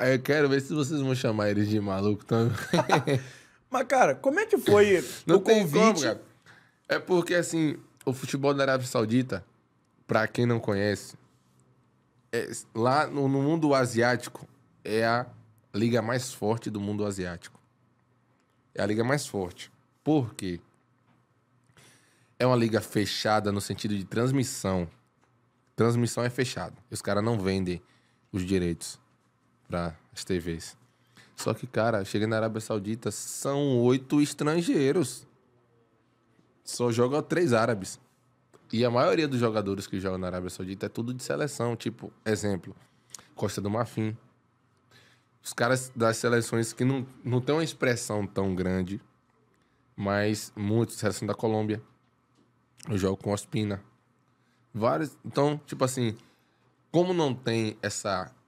Eu quero ver se vocês vão chamar eles de maluco também. Mas, cara, como é que foi o convite? Como, cara. É porque, assim, o futebol da Arábia Saudita, para quem não conhece, é, lá no, no, mundo asiático, é a liga mais forte do mundo asiático. É a liga mais forte. Por quê? É uma liga fechada no sentido de transmissão. Transmissão é fechada. Os caras não vendem os direitos para as TVs. Só que, cara, cheguei na Arábia Saudita, são oito estrangeiros. Só jogam três árabes. E a maioria dos jogadores que jogam na Arábia Saudita é tudo de seleção. Tipo, exemplo, Costa do Marfim. Os caras das seleções que não, não tem uma expressão tão grande, mas muitos, seleção da Colômbia. Eu jogo com Ospina. Vários. Então, tipo assim, como não tem essa